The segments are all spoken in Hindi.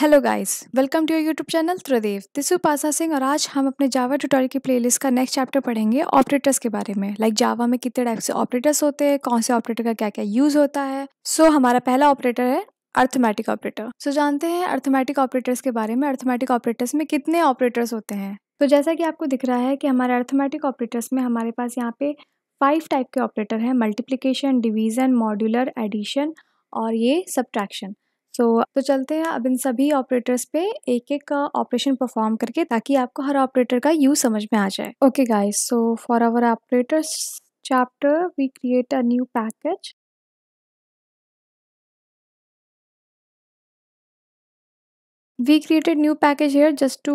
hello guys welcome to your YouTube channel Tridev this पासा सिंह और आज हम अपने जावा ट्यूटोरियल की प्लेलिस्ट का नेक्स्ट चैप्टर पढ़ेंगे ऑपरेटर्स के बारे में लाइक like जावा में कितने टाइप से ऑपरेटर्स होते हैं कौन से ऑपरेटर का क्या क्या यूज़ होता है सो so, हमारा पहला ऑपरेटर है अर्थमेटिक ऑपरेटर सो जानते हैं अर्थमेटिक ऑपरेटर्स के बारे में अर्थमेटिक ऑपरेटर्स में कितने ऑपरेटर्स होते हैं तो so, जैसा कि आपको दिख रहा है कि हमारे अर्थमेटिक ऑपरेटर्स में हमारे पास यहाँ पे फाइव टाइप के ऑपरेटर हैं मल्टीप्लीकेशन डिवीज़न मॉड्यूलर एडिशन और ये सब्ट्रैक्शन सो तो, तो चलते हैं अब इन सभी ऑपरेटर्स पे एक एक ऑपरेशन परफॉर्म करके ताकि आपको हर ऑपरेटर का यूज समझ में आ जाए okay guys so for our operators chapter we create a new package we created new package here just to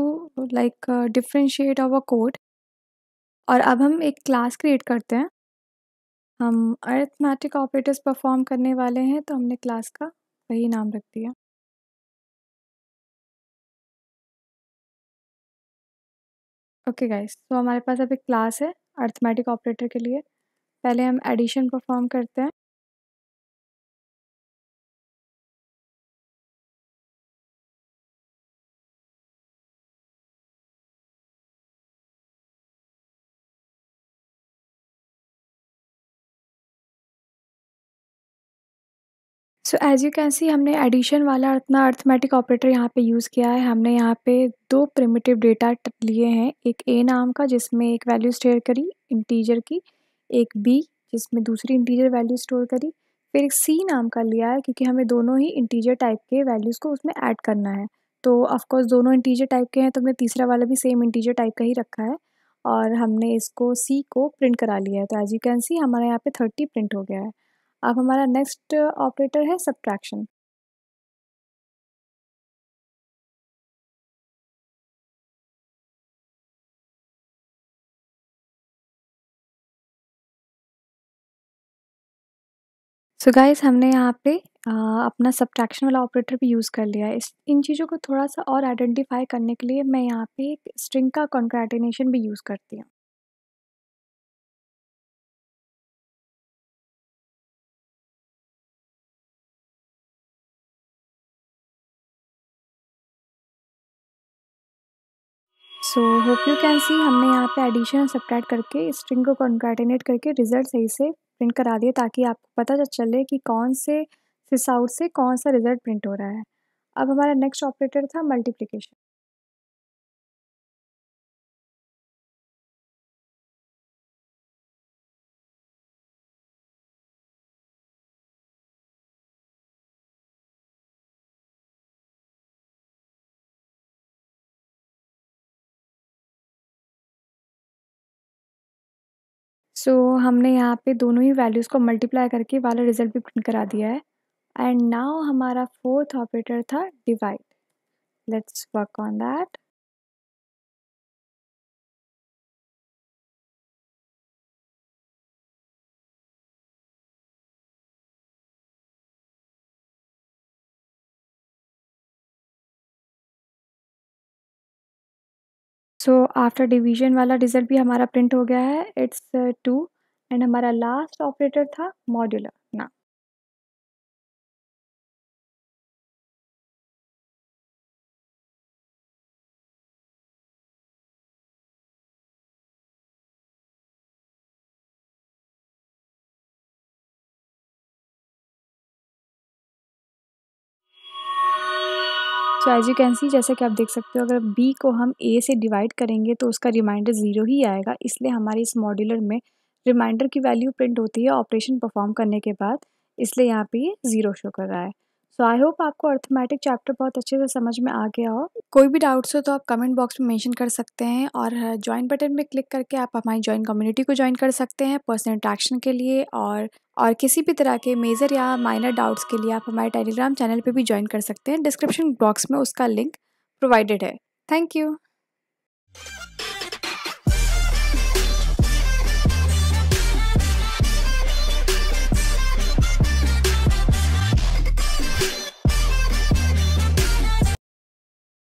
like differentiate our code और अब हम एक क्लास क्रिएट करते हैं हम अर्थमेटिक ऑपरेटर्स परफॉर्म करने वाले हैं तो हमने क्लास का सही नाम रख दिया ओके गाइस तो हमारे पास अभी क्लास है अर्थमेटिक ऑपरेटर के लिए पहले हम एडिशन परफॉर्म करते हैं so as you can see हमने एडिशन वाला अपना अर्थमेटिक ऑपरेटर यहाँ पे यूज़ किया है हमने यहाँ पे दो प्रिमिटिव डेटा लिए हैं एक ए नाम का जिसमें एक वैल्यू स्टोर करी इंटीजर की एक बी जिसमें दूसरी इंटीजर वैल्यू स्टोर करी फिर एक सी नाम का लिया है क्योंकि हमें दोनों ही इंटीजर टाइप के वैल्यूज़ को उसमें ऐड करना है तो ऑफकोर्स दोनों इंटीजर टाइप के हैं तो हमने तीसरा वाला भी सेम इंटीजर टाइप का ही रखा है और हमने इसको सी को प्रिंट करा लिया है तो एज यू कैन सी हमारे यहाँ पे थर्टी प्रिंट हो गया है अब हमारा नेक्स्ट ऑपरेटर है सब्ट्रैक्शन सो so गाइज हमने यहाँ पे आ, अपना सब्ट्रैक्शन वाला ऑपरेटर भी यूज़ कर लिया है इस इन चीज़ों को थोड़ा सा और आइडेंटिफाई करने के लिए मैं यहाँ पे एक स्ट्रिंग का कॉन्ग्रेटिनेशन भी यूज़ करती हूँ so hope you can see हमने यहाँ पे एडिशन और सब्ट्रैक्ट करके स्ट्रिंग को कॉन्काटिनेट करके रिजल्ट सही से प्रिंट करा दिए ताकि आपको पता चले कि कौन से फिस आउट से कौन सा रिजल्ट प्रिंट हो रहा है अब हमारा नेक्स्ट ऑपरेटर था मल्टीप्लिकेशन सो so, हमने यहाँ पे दोनों ही वैल्यूज़ को मल्टीप्लाई करके वाला रिजल्ट भी प्रिंट करा दिया है एंड नाउ हमारा फोर्थ ऑपरेटर था divide let's work on that so after division वाला रिजल्ट भी हमारा प्रिंट हो गया है इट्स टू एंड हमारा लास्ट ऑपरेटर था modular so as you can see जैसे कि आप देख सकते हो अगर बी को हम ए से डिवाइड करेंगे तो उसका रिमाइंडर ज़ीरो ही आएगा इसलिए हमारे इस मॉड्यूलर में रिमाइंडर की वैल्यू प्रिंट होती है ऑपरेशन परफॉर्म करने के बाद इसलिए यहाँ पे ये ज़ीरो शो कर रहा है सो आई होप आपको अर्थमेटिक चैप्टर बहुत अच्छे से समझ में आ गया हो कोई भी डाउट्स हो तो आप कमेंट बॉक्स में मेंशन कर सकते हैं और ज्वाइन बटन में क्लिक करके आप हमारी ज्वाइन कम्युनिटी को ज्वाइन कर सकते हैं पर्सनल इंट्रैक्शन के लिए और और किसी भी तरह के मेजर या माइनर डाउट्स के लिए आप हमारे टेलीग्राम चैनल पर भी ज्वाइन कर सकते हैं डिस्क्रिप्शन बॉक्स में उसका लिंक प्रोवाइडेड है थैंक यू